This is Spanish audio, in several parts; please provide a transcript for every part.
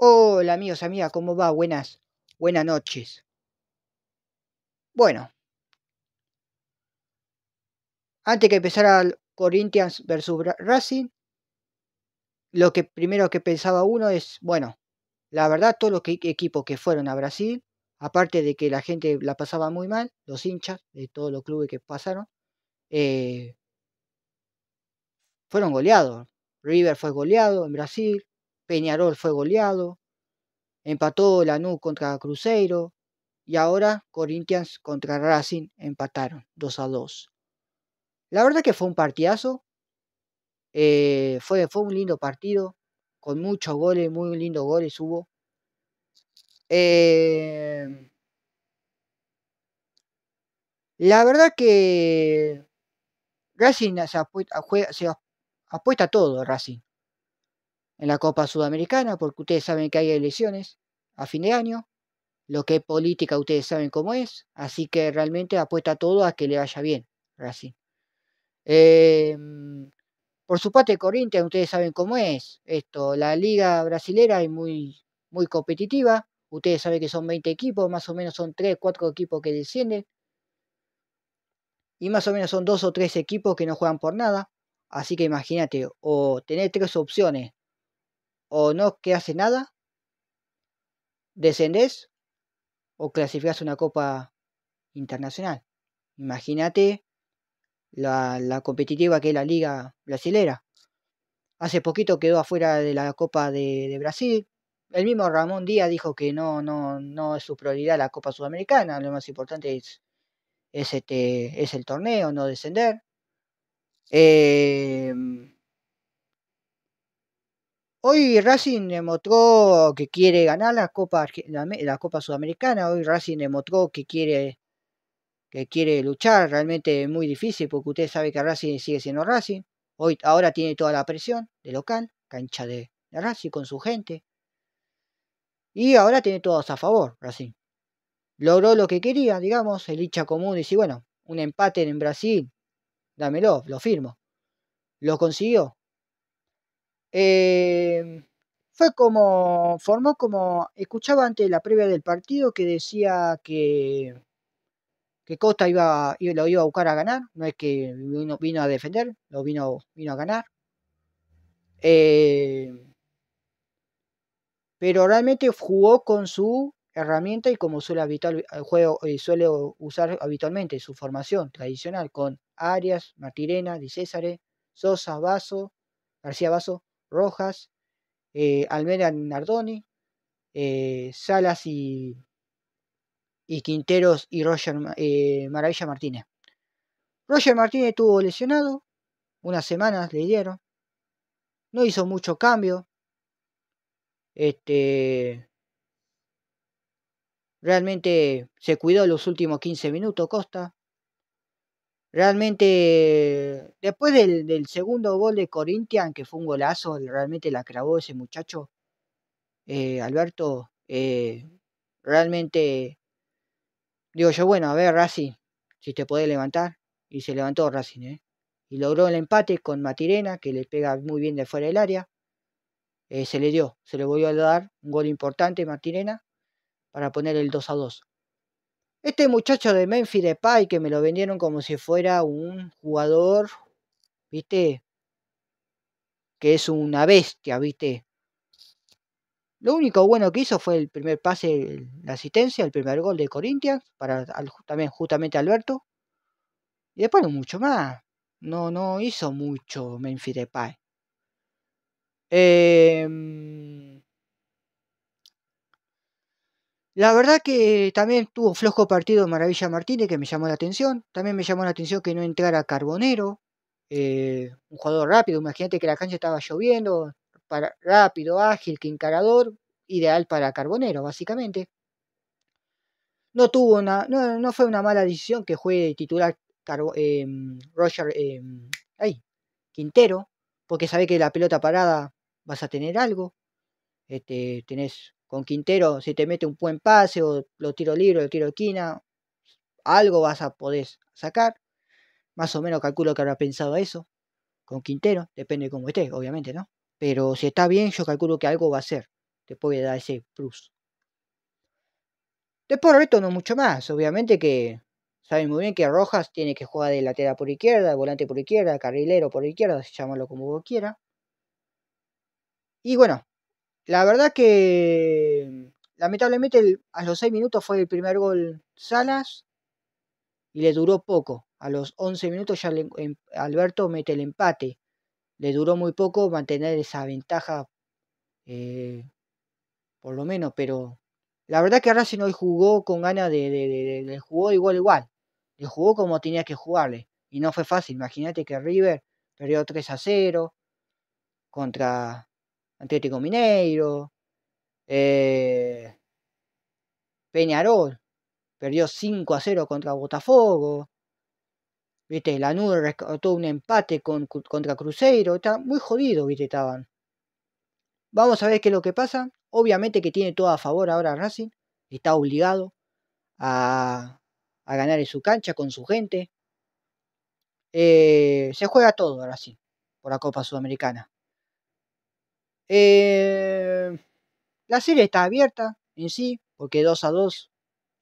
Hola amigos, amigas, ¿cómo va? Buenas, buenas noches. Bueno, antes que empezar al Corinthians versus Racing, lo que primero que pensaba uno es, bueno, la verdad todos los equipos que fueron a Brasil, aparte de que la gente la pasaba muy mal, los hinchas de todos los clubes que pasaron, eh, fueron goleados. River fue goleado en Brasil, Peñarol fue goleado, empató Lanús contra Cruzeiro y ahora Corinthians contra Racing empataron 2 a 2. La verdad que fue un partidazo, eh, fue, fue un lindo partido, con muchos goles, muy lindos goles hubo. Em, la verdad que Racing se apuesta, se apuesta a todo, Racing en la Copa Sudamericana, porque ustedes saben que hay elecciones a fin de año, lo que es política ustedes saben cómo es, así que realmente apuesta todo a que le vaya bien Racing. Em, por su parte, Corinthians, ustedes saben cómo es esto, la liga brasilera es muy, muy competitiva, ustedes saben que son 20 equipos, más o menos son 3, 4 equipos que descienden, y más o menos son 2 o 3 equipos que no juegan por nada, así que imagínate, o tener tres opciones o no que hace nada, descendes o clasificás una copa internacional. Imagínate la, competitiva que es la liga brasilera. Hace poquito quedó afuera de la Copa de, Brasil. El mismo Ramón Díaz dijo que no, no, no es su prioridad la Copa Sudamericana, lo más importante es, este, es el torneo, no descender. Eh, Hoy Racing demostró que quiere ganar la Copa, la, Copa Sudamericana. Hoy Racing demostró que quiere, que quiere luchar. Realmente es muy difícil porque usted sabe que Racing sigue siendo Racing. Hoy, ahora tiene toda la presión de local, cancha de, Racing con su gente. Y ahora tiene todos a favor, Racing. Logró lo que quería, digamos, el hincha común. Dice, bueno, un empate en Brasil, dámelo, lo firmo. Lo consiguió. Em, fue como, formó como, escuchaba antes la previa del partido que decía que, que Costa iba, lo iba a buscar a ganar, no es que vino, a defender, lo vino, vino a ganar. Em, pero realmente jugó con su herramienta y como suele, habitual, eh, juego, eh, suele usar habitualmente su formación tradicional con Arias, Martirena, Di César, Sosa, Vaso, García Vaso, Rojas, eh, Almera Nardoni, eh, Salas y, Quinteros y Roger eh, Maravilla Martínez. Roger Martínez estuvo lesionado, unas semanas le dieron, no hizo mucho cambio. Este, realmente se cuidó los últimos 15 minutos Costa, Realmente, después del, segundo gol de Corinthians, que fue un golazo, realmente la clavó ese muchacho, eh, Alberto. Eh, realmente, digo yo, bueno, a ver, Racing, si te puede levantar. Y se levantó Racing, ¿eh? Y logró el empate con Matirena, que le pega muy bien de fuera del área. se le dio, se le volvió a dar un gol importante a Matirena, para poner el 2 a 2. Este muchacho de Memphis Depay que me lo vendieron como si fuera un jugador, ¿viste? Que es una bestia, ¿viste? Lo único bueno que hizo fue el primer pase, la asistencia, el primer gol de Corinthians para también justamente Alberto. Y después no mucho más. No, no hizo mucho Memphis Depay. Eh, La verdad que también tuvo flojo partido Maravilla Martínez, que me llamó la atención. También me llamó la atención que no entrara Carbonero, eh, un jugador rápido. Imagínate que la cancha estaba lloviendo, rápido, ágil, que encarador, ideal para Carbonero, básicamente. No, tuvo no, fue una mala decisión que juegue titular eh, Roger eh, Quintero, porque sabe que la pelota parada vas a tener algo. Este, tenés con Quintero, si te mete un buen pase o lo tiro libre, lo tiro esquina, algo vas a poder sacar. Más o menos calculo que habrá pensado eso con Quintero, depende de cómo esté, obviamente, ¿no? Pero si está bien, yo calculo que algo va a ser. Te puede dar ese plus. Después resto no mucho más. Obviamente que saben muy bien que Rojas tiene que jugar de lateral por izquierda, volante por izquierda, carrilero por izquierda, llámalo como quiera. Y bueno, la verdad que lamentablemente a los 6 minutos fue el primer gol Salas y le duró poco. A los 11 minutos ya em, Alberto mete el empate. Le duró muy poco mantener esa ventaja, eh, por lo menos, pero la verdad que Racing hoy jugó con ganas de, de, jugó igual igual. Le jugó como tenía que jugarle. Y no fue fácil. Imagínate que River perdió 3 a 0 contra Atlético Mineiro, eh, Peñarol, perdió 5 a 0 contra Botafogo. Viste, Lanús rescató un empate contra Cruzeiro. Está muy jodido, viste, estaban. Vamos a ver qué es lo que pasa. Obviamente que tiene todo a favor ahora Racing. Está obligado a, ganar en su cancha con su gente. Eh, se juega todo ahora por la Copa Sudamericana. Eh, la serie está abierta en sí, porque 2 a 2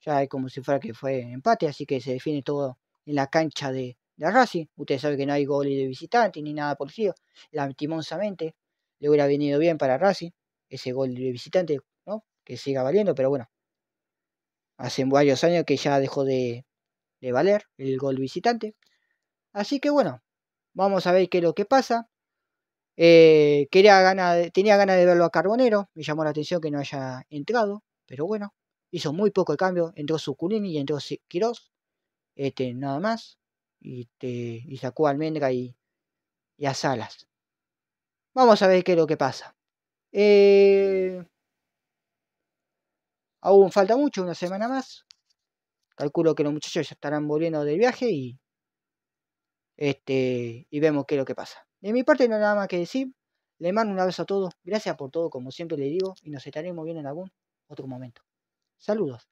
ya es como si fuera que fue empate, así que se define todo en la cancha de, de Racing. Ustedes saben que no hay gol de visitante ni nada por sí. lastimosamente le hubiera venido bien para Racing ese gol de visitante, ¿no? Que siga valiendo, pero bueno. Hace varios años que ya dejó de, de valer el gol visitante. Así que bueno, vamos a ver qué es lo que pasa. Eh, quería tenía ganas de verlo a Carbonero, me llamó la atención que no haya entrado, pero bueno, hizo muy poco el cambio, entró Suculini y entró Quirós, este, nada más, y, sacó a Almendra y, a Salas. Vamos a ver qué es lo que pasa. Eh, aún falta mucho, una semana más. Calculo que los muchachos ya estarán volviendo del viaje y, este, y vemos qué es lo que pasa. De mi parte no hay nada más que decir. Le mando un abrazo a todos. Gracias por todo, como siempre le digo, y nos estaremos viendo en algún otro momento. Saludos.